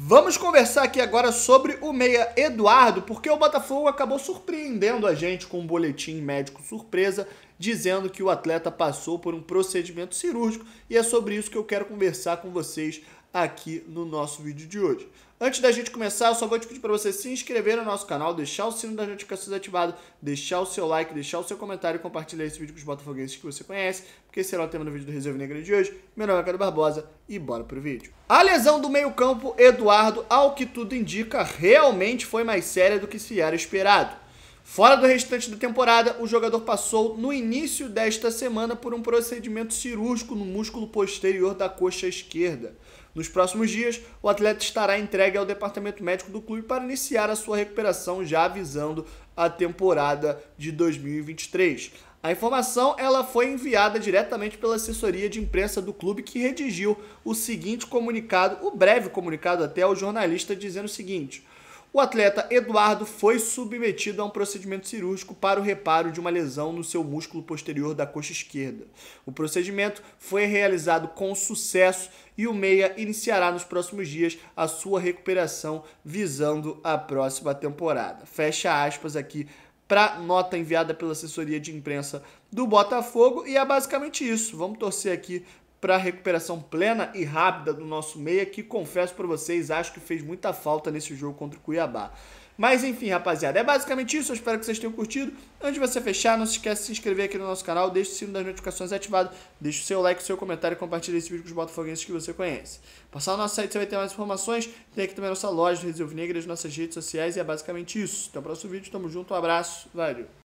Vamos conversar aqui agora sobre o meia Eduardo, porque o Botafogo acabou surpreendendo a gente com um boletim médico surpresa dizendo que o atleta passou por um procedimento cirúrgico e é sobre isso que eu quero conversar com vocês aqui no nosso vídeo de hoje. Antes da gente começar, eu só vou te pedir para você se inscrever no nosso canal, deixar o sino das notificações ativado, deixar o seu like, deixar o seu comentário e compartilhar esse vídeo com os botafoguenses que você conhece, porque será o tema do vídeo do Reserva Negra de hoje. Meu nome é Ricardo Barbosa e bora pro vídeo. A lesão do meio-campo Eduardo, ao que tudo indica, realmente foi mais séria do que se era esperado. Fora do restante da temporada, o jogador passou no início desta semana por um procedimento cirúrgico no músculo posterior da coxa esquerda. Nos próximos dias, o atleta estará entregue ao departamento médico do clube para iniciar a sua recuperação, já avisando a temporada de 2023. A informação ela foi enviada diretamente pela assessoria de imprensa do clube que redigiu o seguinte comunicado, o breve comunicado até ao jornalista dizendo o seguinte: o atleta Eduardo foi submetido a um procedimento cirúrgico para o reparo de uma lesão no seu músculo posterior da coxa esquerda. O procedimento foi realizado com sucesso e o Meia iniciará nos próximos dias a sua recuperação visando a próxima temporada. Fecha aspas aqui para nota enviada pela assessoria de imprensa do Botafogo e é basicamente isso. Vamos torcer aqui para a recuperação plena e rápida do nosso meia, que confesso para vocês, acho que fez muita falta nesse jogo contra o Cuiabá. Mas enfim, rapaziada, é basicamente isso. Eu espero que vocês tenham curtido. Antes de você fechar, não se esquece de se inscrever aqui no nosso canal, deixe o sino das notificações ativado, deixe o seu like, o seu comentário e compartilhe esse vídeo com os botafoguenses que você conhece. Passar no nosso site você vai ter mais informações, tem aqui também a nossa loja, Resilve Negras, nossas redes sociais e é basicamente isso. Até o próximo vídeo, tamo junto, um abraço, valeu!